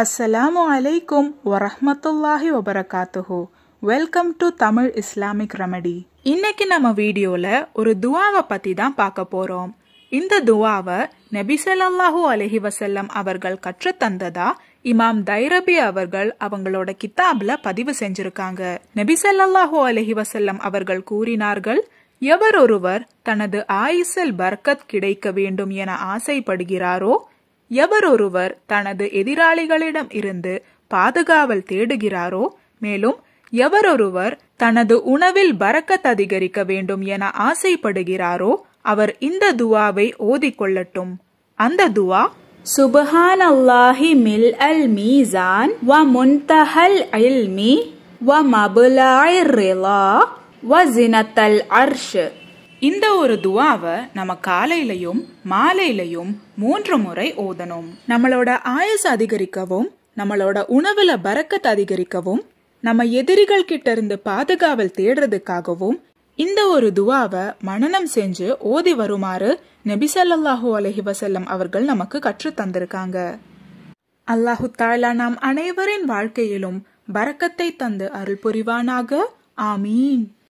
அஸ்ஸலாமு அலைக்கும் வரஹமத்துல்லாஹி வபரகாத்துஹு welcome to Tamil Islamic remedy இன்னைக்கு நம்ம வீடியோல ஒரு துவாவை பத்தி தான் பார்க்க போறோம் இந்த துவாவை நபி சல்லாஹூ அலஹி வசல்லம் அவர்கள் தந்ததா இமாம் தைரபி அவர்கள் அவங்களோட கித்தாப்ல பதிவு செஞ்சிருக்காங்க நபி சல்லாஹூ அலஹி வசல்லம் அவர்கள் கூறினார்கள் எவர் ஒருவர் தனது ஆயுசில் பர்க்கத் கிடைக்க வேண்டும் என ஆசைப்படுகிறாரோ எவரொருவர் தனது எதிராளிகளிடம் இருந்து பாதுகாவல் தேடுகிறாரோ மேலும் எவரொருவர் தனது உணவில் பறக்கத் அதிகரிக்க வேண்டும் என ஆசைப்படுகிறாரோ அவர் இந்த துவாவை ஓதிக்கொள்ளட்டும் அந்த துவா சுபஹான் அல்லாஹி மில் அல் மீசான் வ முன்தஹல் இல்மி வ மபுலாய் ரிலா வ ஜினத்தல் அர்ஷு இந்த ஒரு துவாவை நம்ம காலையிலையும் மாலையிலையும் மூன்று முறை ஓதணும் நம்மளோட ஆயுஸ் அதிகரிக்கவும் நம்மளோட உணவுல பறக்கத்தை அதிகரிக்கவும் நம்ம எதிரிகள் கிட்ட இருந்து பாதுகாவல் தேடுறதுக்காகவும் இந்த ஒரு துவாவை மனநம் செஞ்சு ஓதி வருமாறு நெபிசல்லாஹூ அலஹி வசல்லம் அவர்கள் நமக்கு கற்று தந்திருக்காங்க அல்லாஹு தாலா நாம் அனைவரின் வாழ்க்கையிலும் பறக்கத்தை தந்து அருள் புரிவானாக ஆமீன்